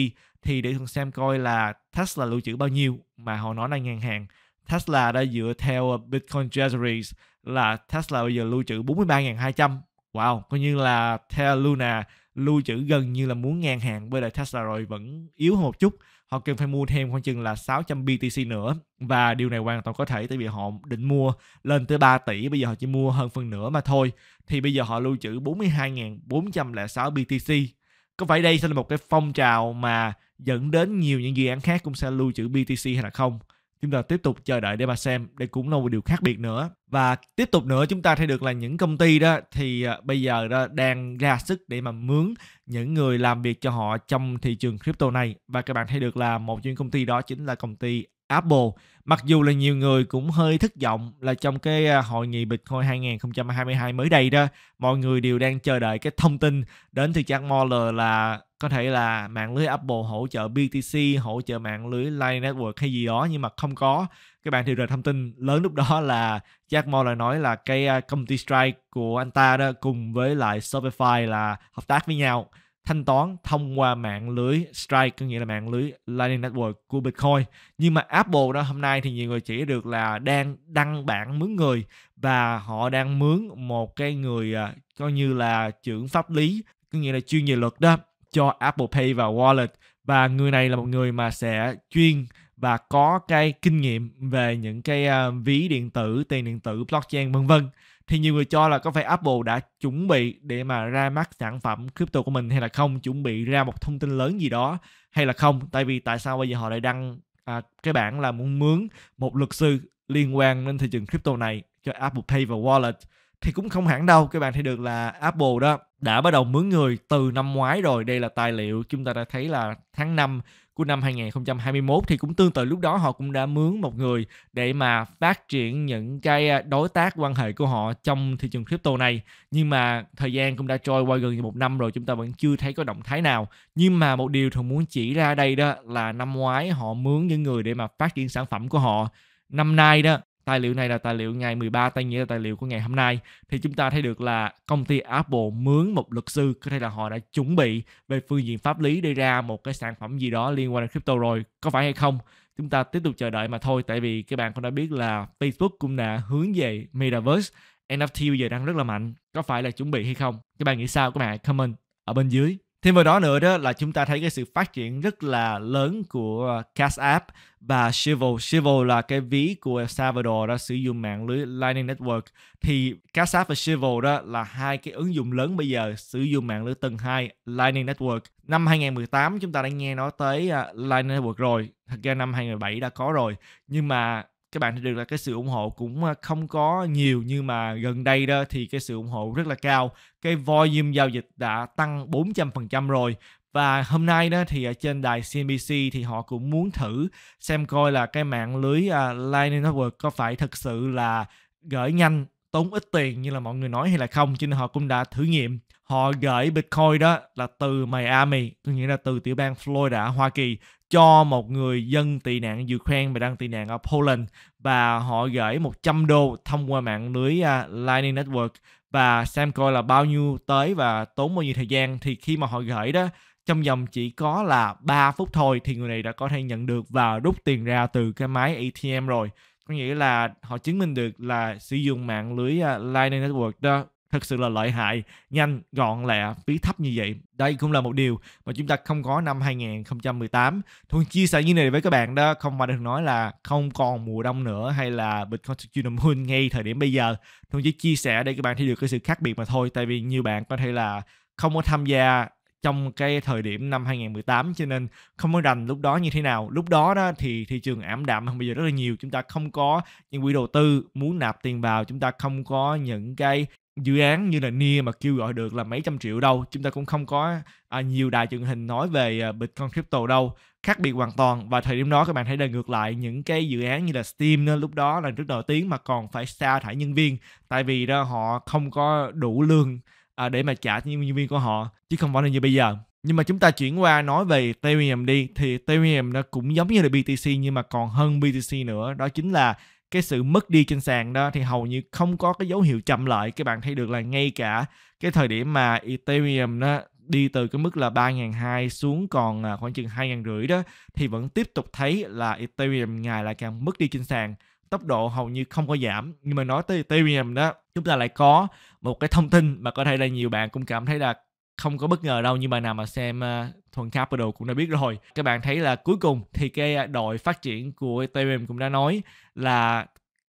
thì để thường xem coi là Tesla lưu trữ bao nhiêu mà họ nói là ngang hàng Tesla đã dựa theo Bitcoin Treasuries là Tesla bây giờ lưu trữ 43.200 Wow, coi như là Terra Luna lưu trữ gần như là muốn ngang hàng với lại Tesla rồi vẫn yếu hơn một chút họ cần phải mua thêm khoảng chừng là 600 BTC nữa và điều này hoàn toàn có thể tại vì họ định mua lên tới 3 tỷ bây giờ họ chỉ mua hơn phần nửa mà thôi thì bây giờ họ lưu trữ 42.406 BTC có phải đây sẽ là một cái phong trào mà dẫn đến nhiều những dự án khác cũng sẽ lưu trữ BTC hay là không chúng ta tiếp tục chờ đợi để mà xem đây cũng là một điều khác biệt nữa và tiếp tục nữa chúng ta thấy được là những công ty đó thì à, bây giờ đó đang ra sức để mà mướn những người làm việc cho họ trong thị trường crypto này và các bạn thấy được là một trong những công ty đó chính là công ty Apple. Mặc dù là nhiều người cũng hơi thất vọng là trong cái à, hội nghị Bitcoin 2022 mới đây đó, mọi người đều đang chờ đợi cái thông tin đến từ Jack Moller là có thể là mạng lưới Apple hỗ trợ BTC hỗ trợ mạng lưới Lightning Network hay gì đó nhưng mà không có các bạn thì rời thông tin lớn lúc đó là Jack Ma lại nói là cái à, công ty Strike của anh ta đó cùng với lại Shopify là hợp tác với nhau thanh toán thông qua mạng lưới Strike có nghĩa là mạng lưới Lightning Network của Bitcoin nhưng mà Apple đó hôm nay thì nhiều người chỉ được là đang đăng bản mướn người và họ đang mướn một cái người à, coi như là trưởng pháp lý có nghĩa là chuyên về luật đó cho Apple Pay và Wallet và người này là một người mà sẽ chuyên và có cái kinh nghiệm về những cái uh, ví điện tử, tiền điện tử, blockchain vân vân thì nhiều người cho là có phải Apple đã chuẩn bị để mà ra mắt sản phẩm crypto của mình hay là không chuẩn bị ra một thông tin lớn gì đó hay là không tại vì tại sao bây giờ họ lại đăng à, cái bản là muốn mướn một luật sư liên quan đến thị trường crypto này cho Apple Pay và Wallet thì cũng không hẳn đâu các bạn thấy được là Apple đó đã bắt đầu mướn người từ năm ngoái rồi. Đây là tài liệu chúng ta đã thấy là tháng 5 của năm 2021 thì cũng tương tự lúc đó họ cũng đã mướn một người để mà phát triển những cái à, đối tác quan hệ của họ trong thị trường crypto này. Nhưng mà thời gian cũng đã trôi qua gần như một năm rồi chúng ta vẫn chưa thấy có động thái nào. Nhưng mà một điều thường muốn chỉ ra đây đó là năm ngoái họ mướn những người để mà phát triển sản phẩm của họ. Năm nay đó tài liệu này là tài liệu ngày 13 tay nghĩa là tài liệu của ngày hôm nay thì chúng ta thấy được là công ty Apple mướn một luật sư có thể là họ đã chuẩn bị về phương diện pháp lý để ra một cái sản phẩm gì đó liên quan đến crypto rồi có phải hay không chúng ta tiếp tục chờ đợi mà thôi tại vì các bạn cũng đã biết là Facebook cũng đã hướng về Metaverse NFT bây giờ đang rất là mạnh có phải là chuẩn bị hay không các bạn nghĩ sao các bạn comment ở bên dưới Thêm vào đó nữa đó là chúng ta thấy cái sự phát triển rất là lớn của Cash App và Shivo. Shivo là cái ví của El Salvador đó sử dụng mạng lưới Lightning Network. Thì Cash App và Shivo đó là hai cái ứng dụng lớn bây giờ sử dụng mạng lưới tầng 2 Lightning Network. Năm 2018 chúng ta đã nghe nói tới à, Lightning Network rồi. Thật ra năm 2017 đã có rồi. Nhưng mà các bạn thấy được là cái sự ủng hộ cũng không có nhiều nhưng mà gần đây đó thì cái sự ủng hộ rất là cao. Cái volume giao dịch đã tăng 400% rồi và hôm nay đó thì ở trên đài CNBC thì họ cũng muốn thử xem coi là cái mạng lưới à, Lightning Network có phải thực sự là gửi nhanh tốn ít tiền như là mọi người nói hay là không cho nên họ cũng đã thử nghiệm họ gửi Bitcoin đó là từ Miami, có nghĩa là từ tiểu bang Florida, Hoa Kỳ cho một người dân tị nạn Ukraine và đang tị nạn ở Poland và họ gửi 100 đô thông qua mạng lưới à, Lightning Network và xem coi là bao nhiêu tới và tốn bao nhiêu thời gian thì khi mà họ gửi đó trong vòng chỉ có là 3 phút thôi thì người này đã có thể nhận được và rút tiền ra từ cái máy ATM rồi có nghĩa là họ chứng minh được là sử dụng mạng lưới à, Lightning Network đó thực sự là lợi hại, nhanh, gọn lẹ, phí thấp như vậy. Đây cũng là một điều mà chúng ta không có năm 2018. Thuần chia sẻ như này với các bạn đó, không phải được nói là không còn mùa đông nữa hay là Bitcoin Student Moon ngay thời điểm bây giờ. Thuần chỉ chia sẻ để các bạn thấy được cái sự khác biệt mà thôi. Tại vì nhiều bạn có thể là không có tham gia trong cái thời điểm năm 2018 cho nên không có rành lúc đó như thế nào lúc đó đó thì thị trường ảm đạm hơn bây giờ rất là nhiều chúng ta không có những quỹ đầu tư muốn nạp tiền vào chúng ta không có những cái dự án như là Nia mà kêu gọi được là mấy trăm triệu đâu chúng ta cũng không có à, nhiều đài truyền hình nói về à, Bitcoin crypto đâu khác biệt hoàn toàn và thời điểm đó các bạn hãy đời ngược lại những cái dự án như là Steam đó, lúc đó là rất nổi tiếng mà còn phải sa thải nhân viên tại vì đó họ không có đủ lương à, để mà trả cho nhân viên của họ chứ không phải là như bây giờ nhưng mà chúng ta chuyển qua nói về Ethereum đi thì Ethereum nó cũng giống như là BTC nhưng mà còn hơn BTC nữa đó chính là cái sự mất đi trên sàn đó thì hầu như không có cái dấu hiệu chậm lại các bạn thấy được là ngay cả cái thời điểm mà Ethereum nó đi từ cái mức là 3.200 xuống còn à, khoảng chừng 2.500 đó thì vẫn tiếp tục thấy là Ethereum ngày lại càng mất đi trên sàn tốc độ hầu như không có giảm nhưng mà nói tới Ethereum đó chúng ta lại có một cái thông tin mà có thể là nhiều bạn cũng cảm thấy là không có bất ngờ đâu như bạn nào mà xem uh, ờ, thuần capital cũng đã biết rồi các bạn thấy là cuối cùng thì cái ờ, đội phát triển của ethereum cũng đã nói là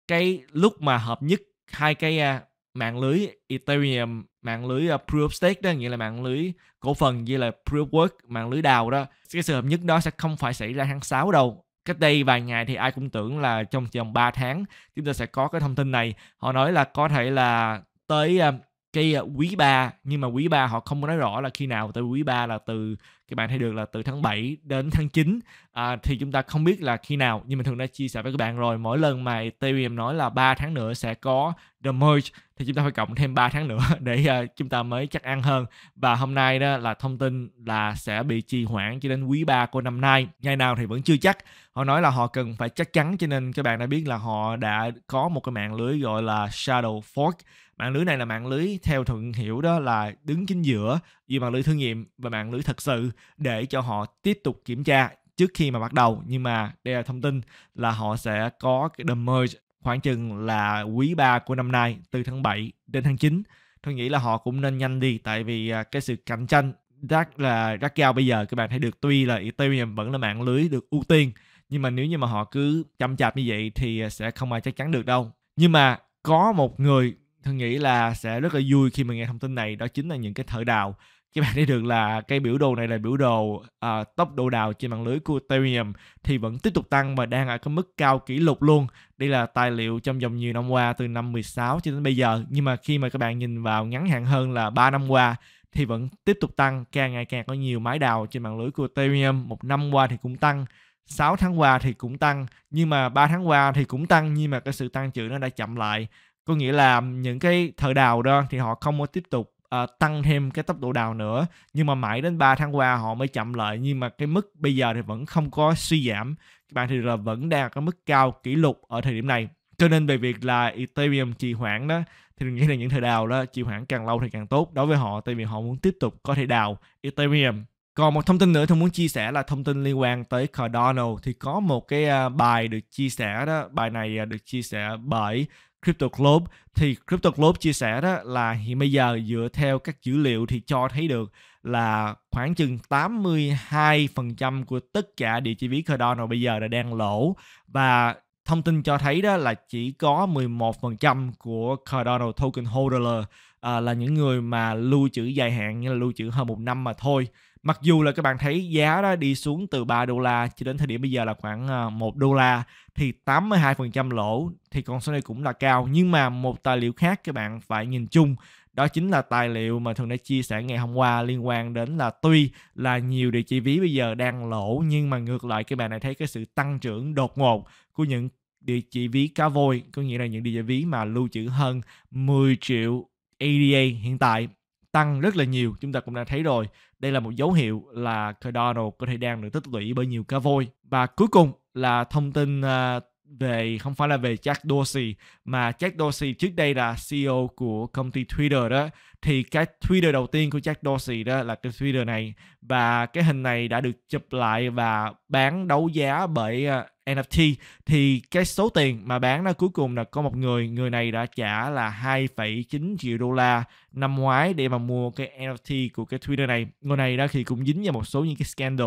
cái lúc mà hợp nhất hai cái uh, mạng lưới ethereum mạng lưới uh, proof of stake đó nghĩa là mạng lưới cổ phần như là proof of work mạng lưới đào đó cái sự hợp nhất đó sẽ không phải xảy ra tháng 6 đâu cách đây vài ngày thì ai cũng tưởng là trong vòng 3 tháng chúng ta sẽ có cái thông tin này họ nói là có thể là tới uh, cái ờ, quý 3 nhưng mà quý 3 họ không có nói rõ là khi nào tới quý 3 là từ các bạn thấy được là từ tháng 7 đến tháng 9 à, thì chúng ta không biết là khi nào nhưng mình thường đã chia sẻ với các bạn rồi mỗi lần mà Ethereum nói là 3 tháng nữa sẽ có the merge thì chúng ta phải cộng thêm 3 tháng nữa để uh, chúng ta mới chắc ăn hơn và hôm nay đó là thông tin là sẽ bị trì hoãn cho đến quý 3 của năm nay ngày nào thì vẫn chưa chắc họ nói là họ cần phải chắc chắn cho nên các bạn đã biết là họ đã có một cái mạng lưới gọi là shadow fork mạng lưới này là mạng lưới theo thuận hiểu đó là đứng chính giữa giữa mạng lưới thử nghiệm và mạng lưới thật sự để cho họ tiếp tục kiểm tra trước khi mà bắt đầu nhưng mà đây là thông tin là họ sẽ có cái the merge khoảng chừng là quý 3 của năm nay từ tháng 7 đến tháng 9 tôi nghĩ là họ cũng nên nhanh đi tại vì à, cái sự cạnh tranh rất là rất cao bây giờ các bạn thấy được tuy là Ethereum vẫn là mạng lưới được ưu tiên nhưng mà nếu như mà họ cứ chậm chạp như vậy thì sẽ không ai chắc chắn được đâu nhưng mà có một người thân nghĩ là sẽ rất là vui khi mà nghe thông tin này đó chính là những cái thợ đào các bạn thấy được là cái biểu đồ này là biểu đồ uh, tốc độ đào trên mạng lưới của Ethereum thì vẫn tiếp tục tăng và đang ở cái mức cao kỷ lục luôn. Đây là tài liệu trong vòng nhiều năm qua từ năm 16 cho đến bây giờ. Nhưng mà khi mà các bạn nhìn vào ngắn hạn hơn là 3 năm qua thì vẫn tiếp tục tăng, càng ngày càng có nhiều máy đào trên mạng lưới của Ethereum. Một năm qua thì cũng tăng, 6 tháng qua thì cũng tăng, nhưng mà 3 tháng qua thì cũng tăng nhưng mà cái sự tăng trưởng nó đã chậm lại có nghĩa là những cái thợ đào đó thì họ không có tiếp tục uh, tăng thêm cái tốc độ đào nữa nhưng mà mãi đến 3 tháng qua họ mới chậm lại nhưng mà cái mức bây giờ thì vẫn không có suy giảm các bạn thì là vẫn đang có mức cao kỷ lục ở thời điểm này cho nên về việc là Ethereum trì hoãn đó thì mình nghĩ là những thời đào đó trì hoãn càng lâu thì càng tốt đối với họ tại vì họ muốn tiếp tục có thể đào Ethereum còn một thông tin nữa tôi muốn chia sẻ là thông tin liên quan tới Cardano thì có một cái ờ, bài được chia sẻ đó bài này ờ, được chia sẻ bởi Crypto Globe thì Crypto Globe chia sẻ đó là hiện bây giờ dựa theo các dữ liệu thì cho thấy được là khoảng chừng 82% của tất cả địa chỉ ví Cardano bây giờ đã đang lỗ và thông tin cho thấy đó là chỉ có 11% của Cardano token holder à, là những người mà lưu trữ dài hạn như là lưu trữ hơn một năm mà thôi mặc dù là các bạn thấy giá đó đi xuống từ 3 đô la cho đến thời điểm bây giờ là khoảng 1 ờ, đô la thì 82% lỗ thì con số này cũng là cao nhưng mà một tài liệu khác các bạn phải nhìn chung đó chính là tài liệu mà thường đã chia sẻ ngày hôm qua liên quan đến là tuy là nhiều địa chỉ ví bây giờ đang lỗ nhưng mà ngược lại các bạn lại thấy cái sự tăng trưởng đột ngột của những địa chỉ ví cá voi có nghĩa là những địa chỉ ví mà lưu trữ hơn 10 triệu ADA e hiện tại tăng rất là nhiều chúng ta cũng đã thấy rồi đây là một dấu hiệu là Cardano có thể đang được tích lũy bởi nhiều cá voi và cuối cùng là thông tin à, về không phải là về Jack Dorsey mà Jack Dorsey trước đây là CEO của công ty Twitter đó thì cái Twitter đầu tiên của Jack Dorsey đó là cái Twitter này và cái hình này đã được chụp lại và bán đấu giá bởi à, NFT thì cái số tiền mà bán nó cuối cùng là có một người người này đã trả là 2,9 triệu đô la năm ngoái để mà mua cái NFT của cái Twitter này người này đó thì cũng dính vào một số những cái scandal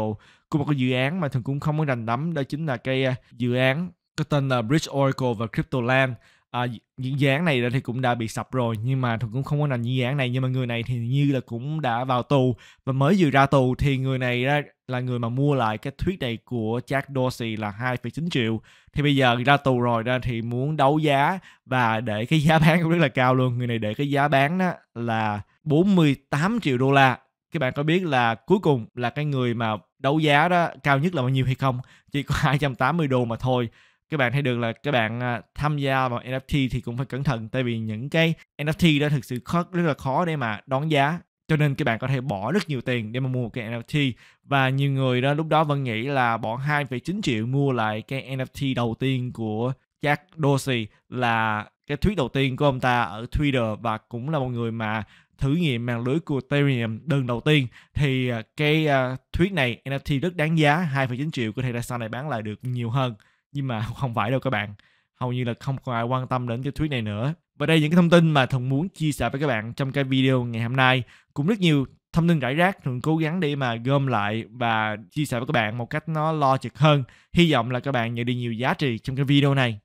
của một cái dự án mà thường cũng không có rành lắm đó chính là cái à, dự án có tên là Bridge Oracle và Crypto Land à, dự án này thì cũng đã bị sập rồi nhưng mà cũng không có nằm dự án này nhưng mà người này thì như là cũng đã vào tù và mới vừa ra tù thì người này ra là người mà mua lại cái thuyết này của Jack Dorsey là 2,9 triệu thì bây giờ ra tù rồi ra thì muốn đấu giá và để cái giá bán cũng rất là cao luôn người này để cái giá bán đó là 48 triệu đô la các bạn có biết là cuối cùng là cái người mà đấu giá đó cao nhất là bao nhiêu hay không chỉ có 280 đô mà thôi các bạn thấy được là các bạn à, tham gia vào NFT thì cũng phải cẩn thận tại vì những cái NFT đó thực sự khó rất là khó để mà đón giá cho nên các bạn có thể bỏ rất nhiều tiền để mà mua một cái NFT và nhiều người đó lúc đó vẫn nghĩ là bỏ 2,9 triệu mua lại cái NFT đầu tiên của Jack Dorsey là cái tweet đầu tiên của ông ta ở Twitter và cũng là một người mà thử nghiệm mạng lưới của Ethereum đơn đầu tiên thì à, cái uh, tweet này NFT rất đáng giá 2,9 triệu có thể là sau này bán lại được nhiều hơn nhưng mà không phải đâu các bạn hầu như là không có ai quan tâm đến cái thuyết này nữa và đây những cái thông tin mà thường muốn chia sẻ với các bạn trong cái video ngày hôm nay cũng rất nhiều thông tin rải rác thường cố gắng để mà gom lại và chia sẻ với các bạn một cách nó logic hơn hy vọng là các bạn nhận được nhiều giá trị trong cái video này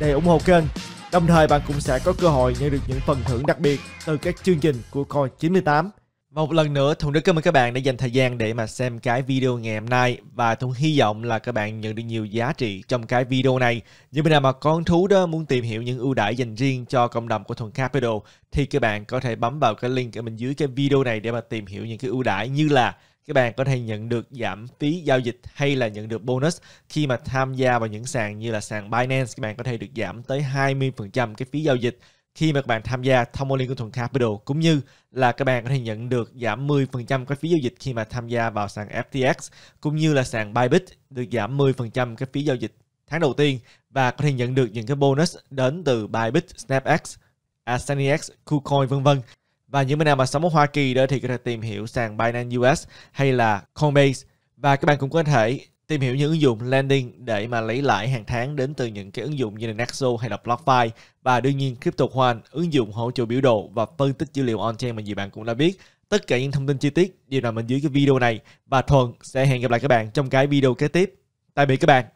để ủng hộ kênh. Đồng thời bạn cũng sẽ có cơ hội nhận được những phần thưởng đặc biệt từ các chương trình của Coi 98. một lần nữa, Thuận rất cảm ơn các bạn đã dành thời gian để mà xem cái video ngày hôm nay và Thuận hy vọng là các bạn nhận được nhiều giá trị trong cái video này. Như bên nào mà con thú đó muốn tìm hiểu những ưu đãi dành riêng cho cộng đồng của Thuận Capital thì các bạn có thể bấm vào cái link ở bên dưới cái video này để mà tìm hiểu những cái ưu đãi như là các bạn có thể nhận được giảm phí giao dịch hay là nhận được bonus khi mà tham gia vào những sàn như là sàn Binance các bạn có thể được giảm tới 20% cái phí giao dịch khi mà các bạn tham gia thông qua liên của thuận capital cũng như là các bạn có thể nhận được giảm 10% cái phí giao dịch khi mà tham gia vào sàn FTX cũng như là sàn Bybit được giảm 10% cái phí giao dịch tháng đầu tiên và có thể nhận được những cái bonus đến từ Bybit, SnapX, AsaniX, KuCoin vân vân. Và những bên nào mà sống ở Hoa Kỳ đó thì có thể tìm hiểu sàn Binance US hay là Coinbase. Và các bạn cũng có thể tìm hiểu những ứng dụng lending để mà lấy lãi hàng tháng đến từ những cái ứng dụng như là Nexo hay là BlockFi và đương nhiên crypto CryptoQuant, ứng dụng hỗ trợ biểu đồ và phân tích dữ liệu on-chain mà nhiều bạn cũng đã biết. Tất cả những thông tin chi tiết đều nằm bên dưới cái video này và Thuận sẽ hẹn gặp lại các bạn trong cái video kế tiếp. Tạm biệt các bạn.